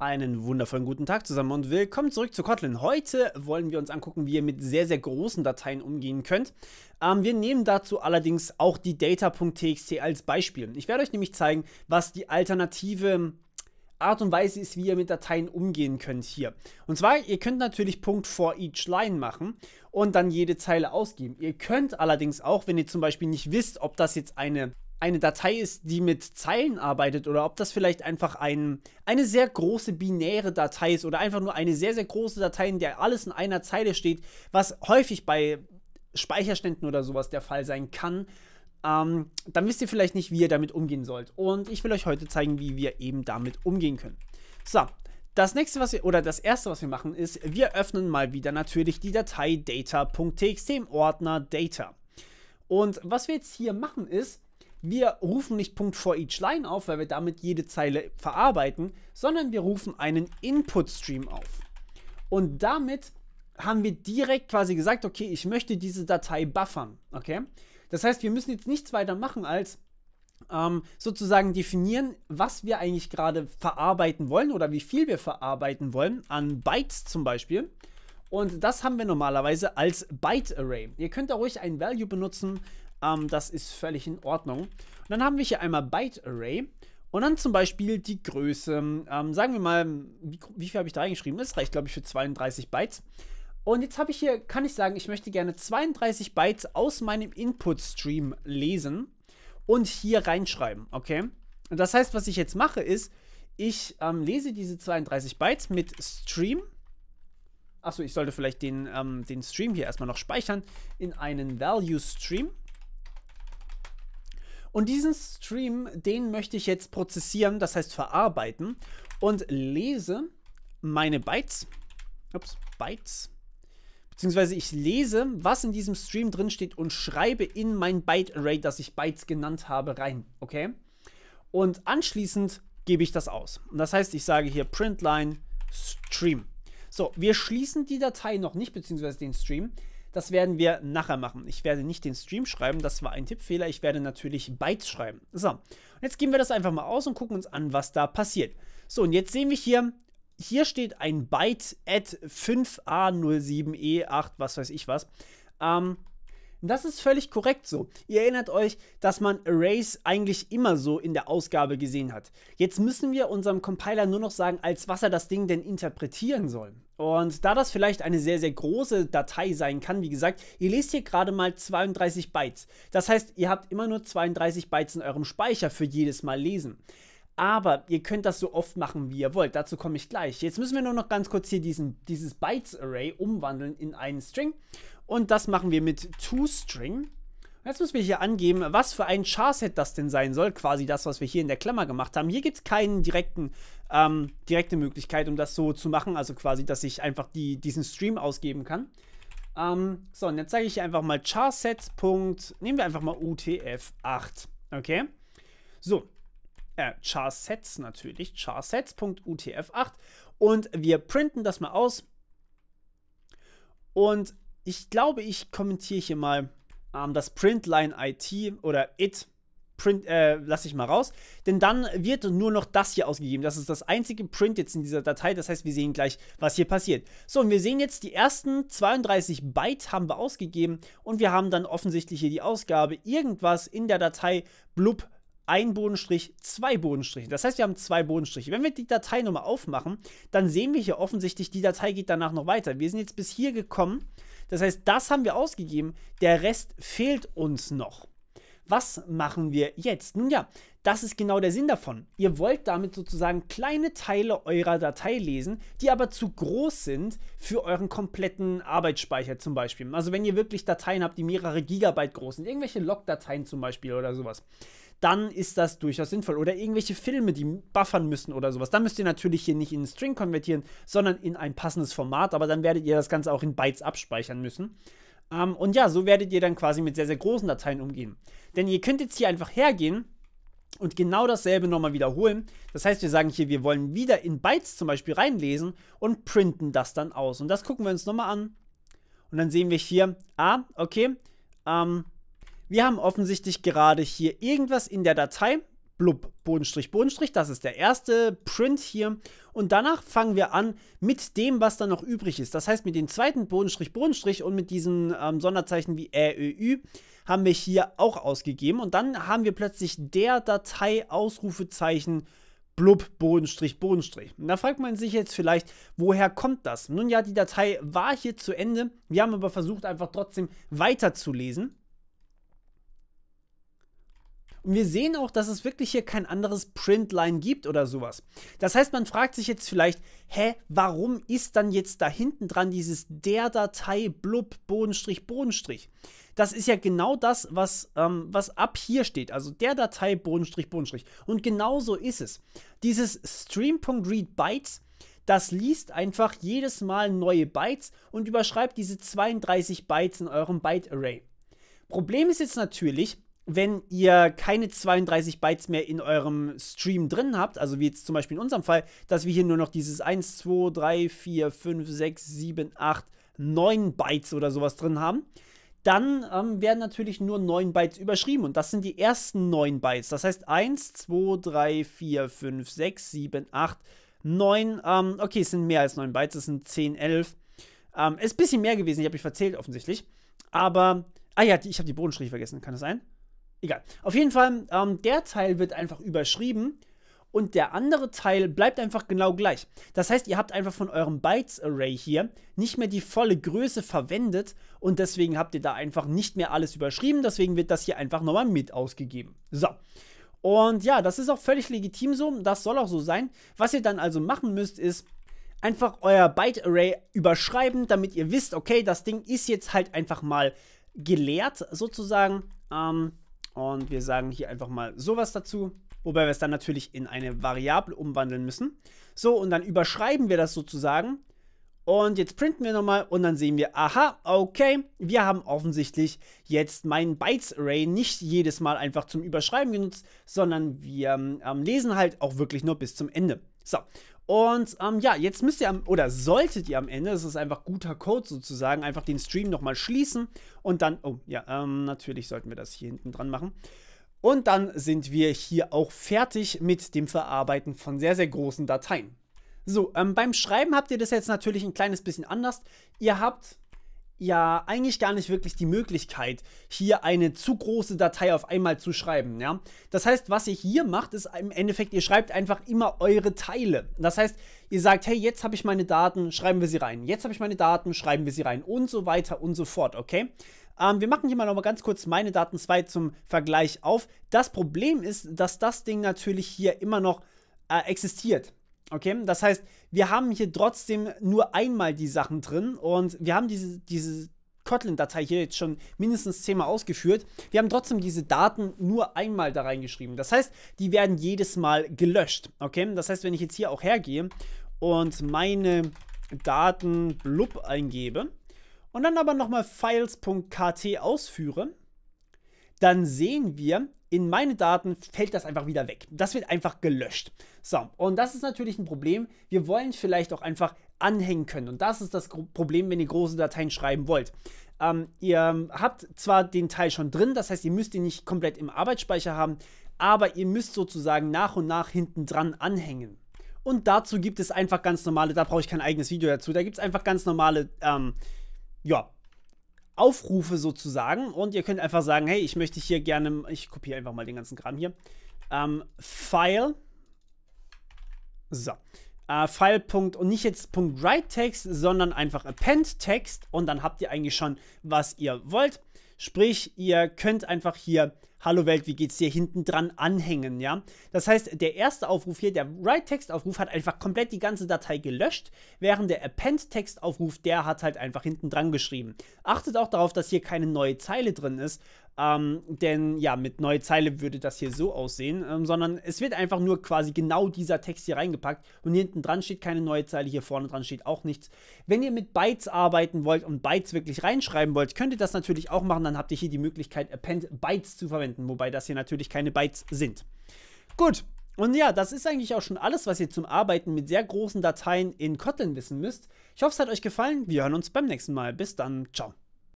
Einen wundervollen guten Tag zusammen und willkommen zurück zu Kotlin. Heute wollen wir uns angucken, wie ihr mit sehr, sehr großen Dateien umgehen könnt. Ähm, wir nehmen dazu allerdings auch die data.txt als Beispiel. Ich werde euch nämlich zeigen, was die alternative Art und Weise ist, wie ihr mit Dateien umgehen könnt hier. Und zwar, ihr könnt natürlich Punkt for each line machen und dann jede Zeile ausgeben. Ihr könnt allerdings auch, wenn ihr zum Beispiel nicht wisst, ob das jetzt eine eine Datei ist, die mit Zeilen arbeitet oder ob das vielleicht einfach ein, eine sehr große binäre Datei ist oder einfach nur eine sehr, sehr große Datei, in der alles in einer Zeile steht, was häufig bei Speicherständen oder sowas der Fall sein kann, ähm, dann wisst ihr vielleicht nicht, wie ihr damit umgehen sollt. Und ich will euch heute zeigen, wie wir eben damit umgehen können. So, das nächste, was wir, oder das erste, was wir machen, ist, wir öffnen mal wieder natürlich die Datei data.txt im Ordner Data. Und was wir jetzt hier machen ist, wir rufen nicht Punkt for each line auf, weil wir damit jede Zeile verarbeiten, sondern wir rufen einen Input-Stream auf. Und damit haben wir direkt quasi gesagt, okay, ich möchte diese Datei buffern. Okay? Das heißt, wir müssen jetzt nichts weiter machen als ähm, sozusagen definieren, was wir eigentlich gerade verarbeiten wollen oder wie viel wir verarbeiten wollen an Bytes zum Beispiel. Und das haben wir normalerweise als Byte Array. Ihr könnt da ruhig ein Value benutzen, ähm, das ist völlig in Ordnung. Und dann haben wir hier einmal Byte Array und dann zum Beispiel die Größe. Ähm, sagen wir mal, wie, wie viel habe ich da reingeschrieben? Das reicht, glaube ich, für 32 Bytes. Und jetzt habe ich hier, kann ich sagen, ich möchte gerne 32 Bytes aus meinem Input-Stream lesen und hier reinschreiben, okay? Und das heißt, was ich jetzt mache, ist, ich ähm, lese diese 32 Bytes mit Stream. Achso, ich sollte vielleicht den, ähm, den Stream hier erstmal noch speichern in einen Value-Stream. Und diesen Stream, den möchte ich jetzt prozessieren, das heißt verarbeiten und lese meine Bytes. Ups, Bytes. Beziehungsweise ich lese, was in diesem Stream drin steht und schreibe in mein Byte-Array, das ich Bytes genannt habe, rein. Okay? Und anschließend gebe ich das aus. Und das heißt, ich sage hier println stream. So, wir schließen die Datei noch nicht, beziehungsweise den Stream. Das werden wir nachher machen. Ich werde nicht den Stream schreiben, das war ein Tippfehler. Ich werde natürlich Bytes schreiben. So, jetzt geben wir das einfach mal aus und gucken uns an, was da passiert. So, und jetzt sehen wir hier, hier steht ein Byte at 5a07e8, e was weiß ich was. Ähm, und das ist völlig korrekt so. Ihr erinnert euch, dass man Arrays eigentlich immer so in der Ausgabe gesehen hat. Jetzt müssen wir unserem Compiler nur noch sagen, als was er das Ding denn interpretieren soll. Und da das vielleicht eine sehr, sehr große Datei sein kann, wie gesagt, ihr lest hier gerade mal 32 Bytes. Das heißt, ihr habt immer nur 32 Bytes in eurem Speicher für jedes Mal lesen. Aber ihr könnt das so oft machen, wie ihr wollt. Dazu komme ich gleich. Jetzt müssen wir nur noch ganz kurz hier diesen, dieses Bytes-Array umwandeln in einen String. Und das machen wir mit toString. Jetzt müssen wir hier angeben, was für ein Charset das denn sein soll. Quasi das, was wir hier in der Klammer gemacht haben. Hier gibt es keine ähm, direkte Möglichkeit, um das so zu machen. Also quasi, dass ich einfach die, diesen Stream ausgeben kann. Ähm, so, und jetzt sage ich hier einfach mal charset. Nehmen wir einfach mal UTF-8. Okay? So, äh, Charsets natürlich, charsets.utf8 und wir printen das mal aus. Und ich glaube, ich kommentiere hier mal ähm, das Printline IT oder it Print äh, lasse ich mal raus, denn dann wird nur noch das hier ausgegeben. Das ist das einzige Print jetzt in dieser Datei. Das heißt, wir sehen gleich, was hier passiert. So, und wir sehen jetzt, die ersten 32 Byte haben wir ausgegeben und wir haben dann offensichtlich hier die Ausgabe irgendwas in der Datei blub ein Bodenstrich, zwei Bodenstriche. Das heißt, wir haben zwei Bodenstriche. Wenn wir die Datei nochmal aufmachen, dann sehen wir hier offensichtlich, die Datei geht danach noch weiter. Wir sind jetzt bis hier gekommen. Das heißt, das haben wir ausgegeben. Der Rest fehlt uns noch. Was machen wir jetzt? Nun ja, das ist genau der Sinn davon. Ihr wollt damit sozusagen kleine Teile eurer Datei lesen, die aber zu groß sind für euren kompletten Arbeitsspeicher zum Beispiel. Also wenn ihr wirklich Dateien habt, die mehrere Gigabyte groß sind, irgendwelche Log-Dateien zum Beispiel oder sowas, dann ist das durchaus sinnvoll. Oder irgendwelche Filme, die buffern müssen oder sowas. Dann müsst ihr natürlich hier nicht in einen String konvertieren, sondern in ein passendes Format, aber dann werdet ihr das Ganze auch in Bytes abspeichern müssen. Ähm, und ja, so werdet ihr dann quasi mit sehr, sehr großen Dateien umgehen. Denn ihr könnt jetzt hier einfach hergehen und genau dasselbe nochmal wiederholen. Das heißt, wir sagen hier, wir wollen wieder in Bytes zum Beispiel reinlesen und printen das dann aus. Und das gucken wir uns nochmal an. Und dann sehen wir hier, ah, okay, ähm, wir haben offensichtlich gerade hier irgendwas in der Datei, blub, Bodenstrich, Bodenstrich. Das ist der erste Print hier. Und danach fangen wir an mit dem, was da noch übrig ist. Das heißt, mit dem zweiten Bodenstrich, Bodenstrich und mit diesem ähm, Sonderzeichen wie Ä, Ö, Ü haben wir hier auch ausgegeben. Und dann haben wir plötzlich der Datei Ausrufezeichen blub, Bodenstrich, Bodenstrich. Und da fragt man sich jetzt vielleicht, woher kommt das? Nun ja, die Datei war hier zu Ende. Wir haben aber versucht, einfach trotzdem weiterzulesen. Und wir sehen auch, dass es wirklich hier kein anderes Printline gibt oder sowas. Das heißt, man fragt sich jetzt vielleicht, hä, warum ist dann jetzt da hinten dran dieses der Datei blub Bodenstrich Bodenstrich? Das ist ja genau das, was, ähm, was ab hier steht. Also der Datei Bodenstrich Bodenstrich. Und genau so ist es. Dieses Stream.readBytes, das liest einfach jedes Mal neue Bytes und überschreibt diese 32 Bytes in eurem Byte Array. Problem ist jetzt natürlich, wenn ihr keine 32 Bytes mehr in eurem Stream drin habt, also wie jetzt zum Beispiel in unserem Fall, dass wir hier nur noch dieses 1, 2, 3, 4, 5, 6, 7, 8, 9 Bytes oder sowas drin haben, dann ähm, werden natürlich nur 9 Bytes überschrieben und das sind die ersten 9 Bytes. Das heißt 1, 2, 3, 4, 5, 6, 7, 8, 9, ähm, okay, es sind mehr als 9 Bytes, es sind 10, 11. Ähm, ist ein bisschen mehr gewesen, ich habe mich verzählt offensichtlich. Aber, ah ja, ich habe die Bodenstriche vergessen, kann das sein? Egal. Auf jeden Fall, ähm, der Teil wird einfach überschrieben und der andere Teil bleibt einfach genau gleich. Das heißt, ihr habt einfach von eurem Bytes Array hier nicht mehr die volle Größe verwendet und deswegen habt ihr da einfach nicht mehr alles überschrieben. Deswegen wird das hier einfach nochmal mit ausgegeben. So. Und ja, das ist auch völlig legitim so. Das soll auch so sein. Was ihr dann also machen müsst, ist einfach euer Byte Array überschreiben, damit ihr wisst, okay, das Ding ist jetzt halt einfach mal geleert sozusagen. Ähm, und wir sagen hier einfach mal sowas dazu, wobei wir es dann natürlich in eine Variable umwandeln müssen. So, und dann überschreiben wir das sozusagen. Und jetzt printen wir nochmal und dann sehen wir, aha, okay, wir haben offensichtlich jetzt mein Bytes-Array nicht jedes Mal einfach zum Überschreiben genutzt, sondern wir ähm, lesen halt auch wirklich nur bis zum Ende. So, und ähm, ja, jetzt müsst ihr am, oder solltet ihr am Ende, das ist einfach guter Code sozusagen, einfach den Stream nochmal schließen und dann, oh ja, ähm, natürlich sollten wir das hier hinten dran machen. Und dann sind wir hier auch fertig mit dem Verarbeiten von sehr, sehr großen Dateien. So, ähm, beim Schreiben habt ihr das jetzt natürlich ein kleines bisschen anders. Ihr habt ja eigentlich gar nicht wirklich die Möglichkeit, hier eine zu große Datei auf einmal zu schreiben. Ja? Das heißt, was ihr hier macht, ist im Endeffekt, ihr schreibt einfach immer eure Teile. Das heißt, ihr sagt, hey, jetzt habe ich meine Daten, schreiben wir sie rein. Jetzt habe ich meine Daten, schreiben wir sie rein und so weiter und so fort, okay? Ähm, wir machen hier mal nochmal ganz kurz meine Daten 2 zum Vergleich auf. Das Problem ist, dass das Ding natürlich hier immer noch äh, existiert. Okay, das heißt, wir haben hier trotzdem nur einmal die Sachen drin und wir haben diese, diese Kotlin-Datei hier jetzt schon mindestens zehnmal ausgeführt. Wir haben trotzdem diese Daten nur einmal da reingeschrieben. Das heißt, die werden jedes Mal gelöscht. Okay, das heißt, wenn ich jetzt hier auch hergehe und meine Daten blub eingebe und dann aber nochmal files.kt ausführe, dann sehen wir, in meine Daten fällt das einfach wieder weg. Das wird einfach gelöscht. So, und das ist natürlich ein Problem. Wir wollen vielleicht auch einfach anhängen können. Und das ist das Problem, wenn ihr große Dateien schreiben wollt. Ähm, ihr habt zwar den Teil schon drin, das heißt, ihr müsst ihn nicht komplett im Arbeitsspeicher haben, aber ihr müsst sozusagen nach und nach hinten dran anhängen. Und dazu gibt es einfach ganz normale, da brauche ich kein eigenes Video dazu, da gibt es einfach ganz normale, ähm, ja, Aufrufe sozusagen. Und ihr könnt einfach sagen, hey, ich möchte hier gerne, ich kopiere einfach mal den ganzen Kram hier, ähm, File, so. Äh, File. und nicht jetzt Punkt Write Text, sondern einfach Append Text und dann habt ihr eigentlich schon, was ihr wollt. Sprich, ihr könnt einfach hier Hallo Welt, wie geht's dir hinten dran anhängen, ja? Das heißt, der erste Aufruf hier, der Write-Text-Aufruf hat einfach komplett die ganze Datei gelöscht, während der Append-Text-Aufruf, der hat halt einfach hinten dran geschrieben. Achtet auch darauf, dass hier keine neue Zeile drin ist, ähm, denn ja, mit neue Zeile würde das hier so aussehen, ähm, sondern es wird einfach nur quasi genau dieser Text hier reingepackt und hier hinten dran steht keine neue Zeile, hier vorne dran steht auch nichts. Wenn ihr mit Bytes arbeiten wollt und Bytes wirklich reinschreiben wollt, könnt ihr das natürlich auch machen, dann habt ihr hier die Möglichkeit, Append Bytes zu verwenden, wobei das hier natürlich keine Bytes sind. Gut, und ja, das ist eigentlich auch schon alles, was ihr zum Arbeiten mit sehr großen Dateien in Kotlin wissen müsst. Ich hoffe, es hat euch gefallen. Wir hören uns beim nächsten Mal. Bis dann. Ciao.